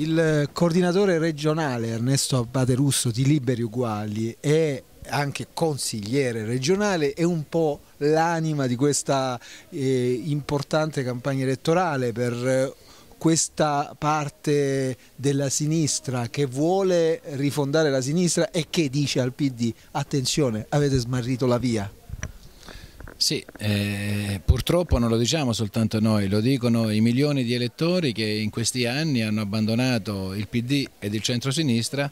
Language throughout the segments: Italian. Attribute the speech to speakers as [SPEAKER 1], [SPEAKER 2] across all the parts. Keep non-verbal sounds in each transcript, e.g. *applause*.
[SPEAKER 1] Il coordinatore regionale Ernesto Abbate Russo di Liberi Uguali è anche consigliere regionale è un po' l'anima di questa eh, importante campagna elettorale per questa parte della sinistra che vuole rifondare la sinistra e che dice al PD attenzione avete smarrito
[SPEAKER 2] la via. Sì, eh, purtroppo non lo diciamo soltanto noi, lo dicono i milioni di elettori che in questi anni hanno abbandonato il PD ed il centrosinistra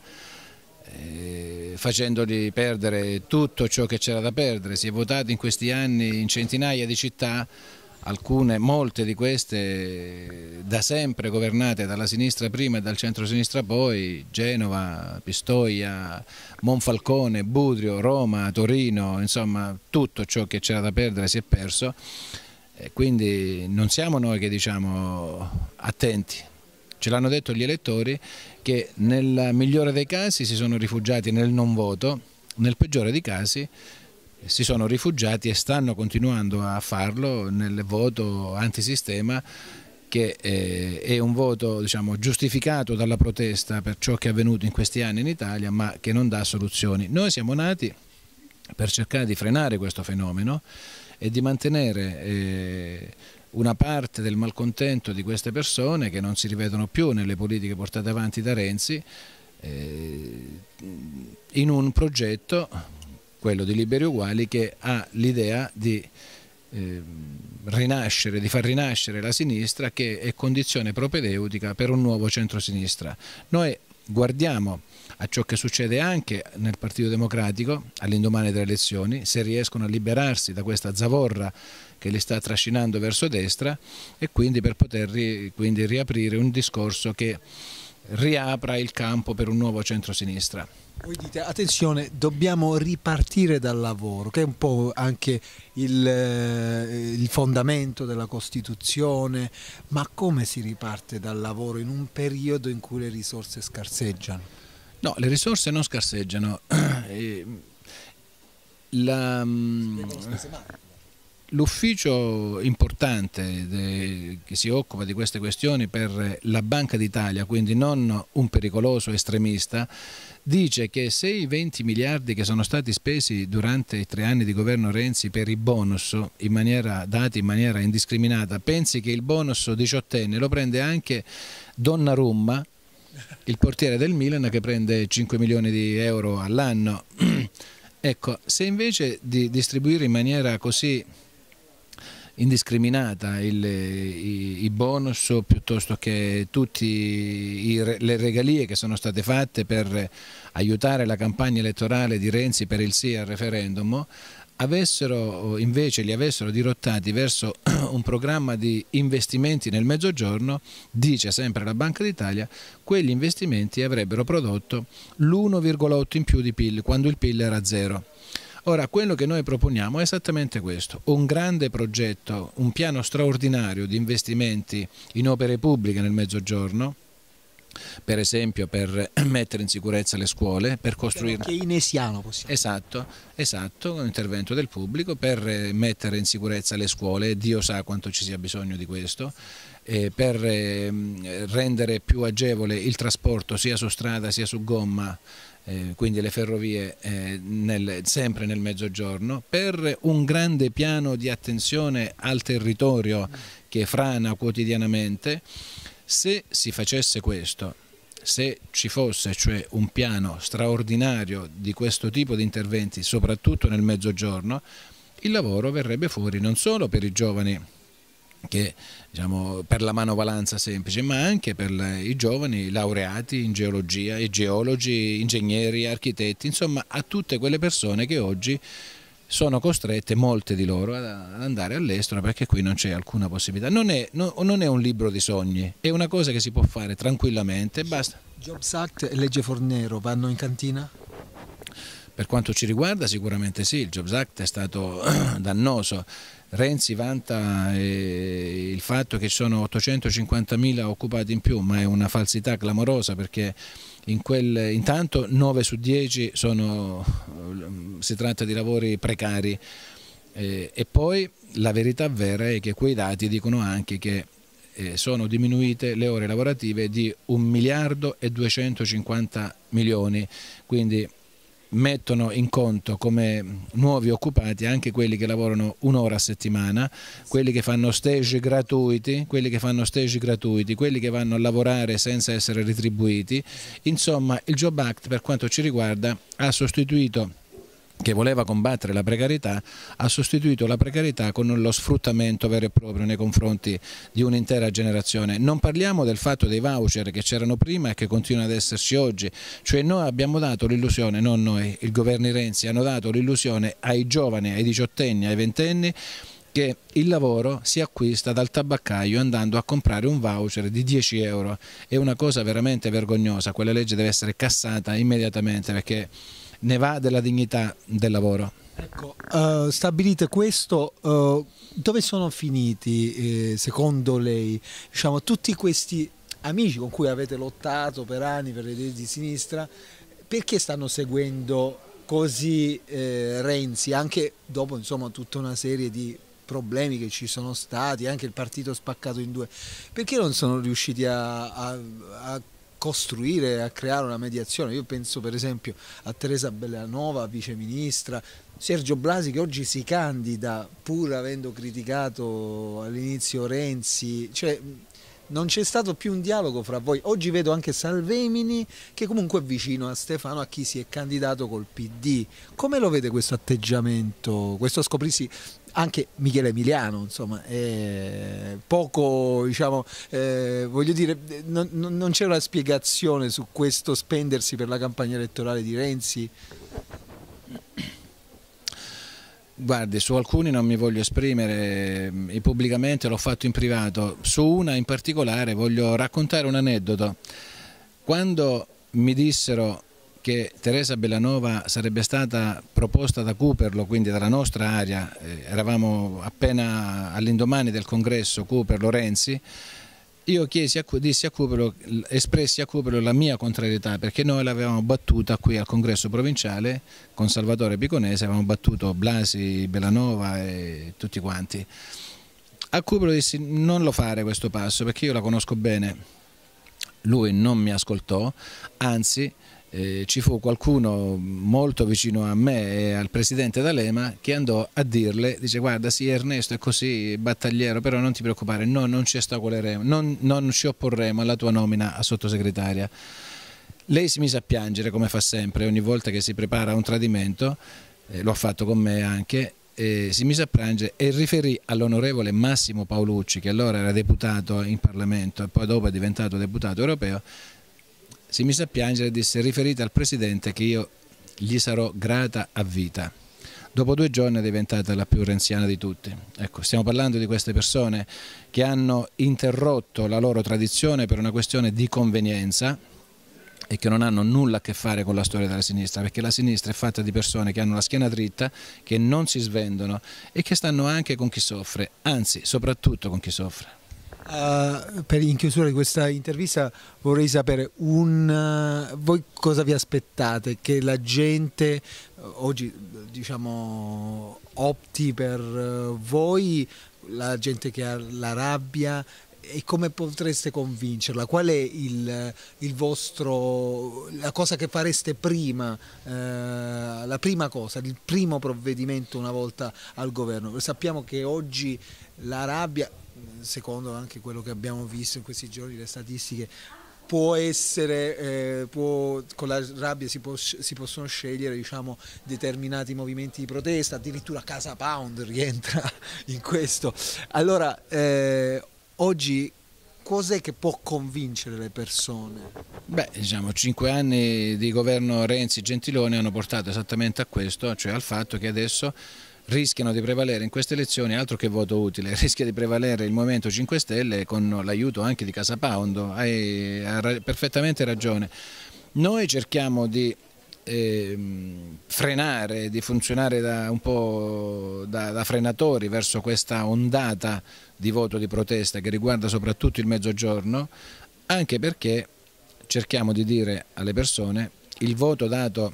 [SPEAKER 2] eh, facendoli perdere tutto ciò che c'era da perdere. Si è votato in questi anni in centinaia di città alcune, molte di queste da sempre governate dalla sinistra prima e dal centro-sinistra poi, Genova, Pistoia, Monfalcone, Budrio, Roma, Torino, insomma tutto ciò che c'era da perdere si è perso, e quindi non siamo noi che diciamo attenti, ce l'hanno detto gli elettori che nel migliore dei casi si sono rifugiati nel non voto, nel peggiore dei casi si sono rifugiati e stanno continuando a farlo nel voto antisistema che eh, è un voto diciamo, giustificato dalla protesta per ciò che è avvenuto in questi anni in Italia ma che non dà soluzioni. Noi siamo nati per cercare di frenare questo fenomeno e di mantenere eh, una parte del malcontento di queste persone che non si rivedono più nelle politiche portate avanti da Renzi eh, in un progetto quello di Liberi Uguali, che ha l'idea di eh, rinascere, di far rinascere la sinistra che è condizione propedeutica per un nuovo centrosinistra. Noi guardiamo a ciò che succede anche nel Partito Democratico all'indomani delle elezioni, se riescono a liberarsi da questa zavorra che li sta trascinando verso destra e quindi per poter ri, quindi riaprire un discorso che riapra il campo per un nuovo centrosinistra.
[SPEAKER 1] Voi dite attenzione, dobbiamo ripartire dal lavoro, che è un po' anche il, eh, il, fondamento della Costituzione, ma come si riparte dal lavoro in un periodo in cui le risorse scarseggiano?
[SPEAKER 2] No, le risorse non scarseggiano. *clears throat* Mm, la, mm, L'ufficio importante de, che si occupa di queste questioni per la Banca d'Italia, quindi non un pericoloso estremista, dice che se i 20 miliardi che sono stati spesi durante i tre anni di governo Renzi per i bonus in maniera, dati in maniera indiscriminata, pensi che il bonus diciottenne lo prende anche Donna Rumma, il portiere del Milan che prende 5 milioni di euro all'anno. *clears throat* ecco, se invece di distribuire in maniera così indiscriminata il, i, i, bonus piuttosto che tutte le regalie che sono state fatte per aiutare la campagna elettorale di Renzi per il sì al referendum avessero invece li avessero dirottati verso *clears throat* un programma di investimenti nel mezzogiorno, dice sempre la Banca d'Italia, quegli investimenti avrebbero prodotto l'1,8 in più di PIL quando il PIL era zero. Ora, quello che noi proponiamo è esattamente questo, un grande progetto, un piano straordinario di investimenti in opere pubbliche nel Mezzogiorno, per esempio per *clears throat* mettere in sicurezza le scuole, per costruire... keynesiano possiamo Esatto, esatto, un intervento del pubblico per eh, mettere in sicurezza le scuole, Dio sa quanto ci sia bisogno di questo, eh, per ehm, rendere più agevole il trasporto sia su strada sia su gomma eh, quindi le ferrovie eh, nel, sempre nel mezzogiorno, per un grande piano di attenzione al territorio che frana quotidianamente, se si facesse questo, se ci fosse cioè un piano straordinario di questo tipo di interventi, soprattutto nel mezzogiorno, il lavoro verrebbe fuori non solo per i giovani che diciamo, per la manovalanza semplice, ma anche per i giovani laureati in geologia, i geologi, ingegneri, architetti, insomma a tutte quelle persone che oggi sono costrette, molte di loro, ad andare all'estero perché qui non c'è alcuna possibilità. Non è, no, non è, un libro di sogni, è una cosa che si può fare tranquillamente, basta. Jobs Act e legge Fornero vanno in cantina? Per quanto ci riguarda sicuramente sì, il Jobs Act è stato *clears throat* dannoso. Renzi vanta eh, il fatto che ci sono 850.000 occupati in più, ma è una falsità clamorosa perché in quel, intanto 9 su 10 sono, eh, si tratta di lavori precari eh, e poi la verità vera è che quei dati dicono anche che sono diminuite le ore lavorative di 1 miliardo e 250 milioni, quindi mettono in conto come nuovi occupati anche quelli che lavorano un'ora a settimana, quelli che fanno stage gratuiti, quelli che fanno stage gratuiti, quelli che vanno a lavorare senza essere retribuiti. Insomma, il Job Act per quanto ci riguarda ha sostituito che voleva combattere la precarietà ha sostituito la precarietà con lo sfruttamento vero e proprio nei confronti di un'intera generazione. Non parliamo del fatto dei voucher che c'erano prima e che continuano ad esserci oggi, cioè noi abbiamo dato l'illusione, non noi, il governo Renzi hanno dato l'illusione ai giovani, ai diciottenni, ai ventenni che il lavoro si acquista dal tabaccaio andando a comprare un voucher di 10 euro. È una cosa veramente vergognosa, quella legge deve essere cassata immediatamente perché ne va della dignità del lavoro.
[SPEAKER 1] Ecco, uh, stabilite questo, uh, dove sono finiti eh, secondo lei diciamo, tutti questi amici con cui avete lottato per anni per le idee di sinistra, perché stanno seguendo così eh, Renzi, anche dopo insomma, tutta una serie di problemi che ci sono stati, anche il partito spaccato in due, perché non sono riusciti a, a, a costruire, a creare una mediazione. Io penso per esempio a Teresa Bellanova, vice ministra, Sergio Blasi che oggi si candida pur avendo criticato all'inizio Renzi, cioè non c'è stato più un dialogo fra voi. Oggi vedo anche Salvemini che comunque è vicino a Stefano, a chi si è candidato col PD. Come lo vede questo atteggiamento, questo scoprirsi anche Michele Emiliano, insomma, eh, poco, diciamo, eh, voglio dire, non, non c'è una spiegazione su questo spendersi per la campagna elettorale di Renzi?
[SPEAKER 2] Guardi, su alcuni non mi voglio esprimere mm, pubblicamente, l'ho fatto in privato. Su una in particolare voglio raccontare un aneddoto. Quando mi dissero che Teresa Bellanova sarebbe stata proposta da Cooperlo, quindi dalla nostra area, eh, eravamo appena all'indomani del congresso Cooperlo-Renzi, io chiesi a, dissi a Cupero, espressi a Cupero la mia contrarietà perché noi l'avevamo battuta qui al congresso provinciale con Salvatore Piconese, avevamo battuto Blasi, Belanova e tutti quanti. A Cupero dissi non lo fare questo passo perché io la conosco bene. Lui non mi ascoltò, anzi eh, ci fu qualcuno molto vicino a me e al presidente D'Alema che andò a dirle, dice guarda sì Ernesto è così battagliero però non ti preoccupare, noi non ci ostacoleremo, non, non ci opporremo alla tua nomina a sottosegretaria. Lei si mise a piangere come fa sempre ogni volta che si prepara un tradimento, eh, lo ha fatto con me anche, si mise a piangere e riferì all'onorevole Massimo Paolucci, che allora era deputato in Parlamento e poi dopo è diventato deputato europeo, si mise a piangere e disse riferite al presidente che io gli sarò grata a vita. Dopo due giorni è diventata la più renziana di tutti. Ecco, stiamo parlando di queste persone che hanno interrotto la loro tradizione per una questione di convenienza, e che non hanno nulla a che fare con la storia della sinistra, perché la sinistra è fatta di persone che hanno la schiena dritta, che non si svendono e che stanno anche con chi soffre, anzi soprattutto con chi soffre.
[SPEAKER 1] Uh, per, in chiusura di questa intervista vorrei sapere un, uh, voi cosa vi aspettate che la gente uh, oggi diciamo, opti per voi, la gente che ha la rabbia e come potreste convincerla? Qual è il, il vostro, la cosa che fareste prima, eh, la prima cosa, il primo provvedimento una volta al governo? Sappiamo che oggi la rabbia secondo anche quello che abbiamo visto in questi giorni, le statistiche, può essere, eh, può, con la rabbia si, può, si possono scegliere diciamo, determinati movimenti di protesta, addirittura Casa Pound *laughs* rientra in questo. Allora, eh, oggi cos'è che può convincere le persone?
[SPEAKER 2] Beh, diciamo, cinque anni di governo Renzi-Gentiloni hanno portato esattamente a questo, cioè al fatto che adesso rischiano di prevalere in queste elezioni altro che voto utile, *laughs* rischia di prevalere il Movimento 5 Stelle con l'aiuto anche di Casa Pound, hai, hai perfettamente ragione. Noi cerchiamo di eh, frenare, di funzionare da, un po' da, da frenatori verso questa ondata di voto di protesta che riguarda soprattutto il mezzogiorno, anche perché cerchiamo di dire alle persone il voto dato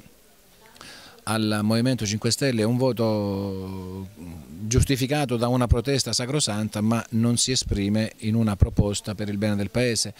[SPEAKER 2] al Movimento 5 Stelle è un voto giustificato da una protesta sacrosanta ma non si esprime in una proposta per il bene del Paese.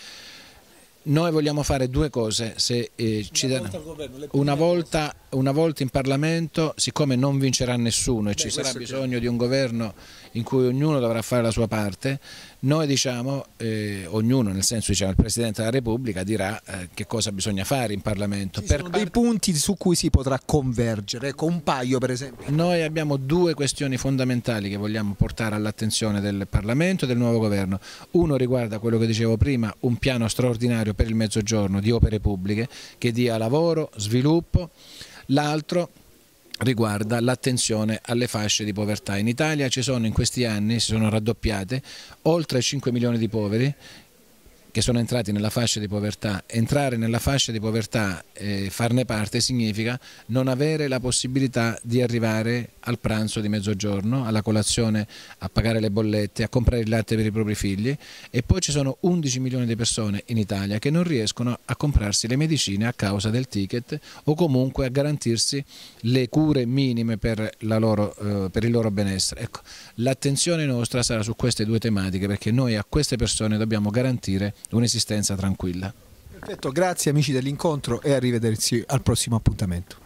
[SPEAKER 2] Noi vogliamo fare due cose, se, eh, una, volta governo, una volta una volta in Parlamento, siccome non vincerà nessuno e Beh, ci sarà bisogno di un governo in cui ognuno dovrà fare la sua parte, noi diciamo, eh, ognuno nel senso diciamo, il Presidente della Repubblica dirà eh, che cosa bisogna fare in Parlamento. Ci per sono parte... dei punti su cui si potrà convergere, ecco un paio per esempio. Noi abbiamo due questioni fondamentali che vogliamo portare all'attenzione del Parlamento e del nuovo governo. Uno riguarda quello che dicevo prima, un piano straordinario per il mezzogiorno di opere pubbliche che dia lavoro, sviluppo, l'altro riguarda l'attenzione alle fasce di povertà. In Italia ci sono in questi anni, si sono raddoppiate, oltre 5 milioni di poveri che sono entrati nella fascia di povertà. Entrare nella fascia di povertà e farne parte significa non avere la possibilità di arrivare al pranzo di mezzogiorno, alla colazione, a pagare le bollette, a comprare il latte per i propri figli e poi ci sono 11 milioni di persone in Italia che non riescono a comprarsi le medicine a causa del ticket o comunque a garantirsi le cure minime per, loro, eh, per il loro benessere. Ecco, l'attenzione nostra sarà su queste due tematiche perché noi a queste persone dobbiamo garantire un'esistenza tranquilla.
[SPEAKER 1] Perfetto, grazie amici dell'incontro e arrivederci al prossimo appuntamento.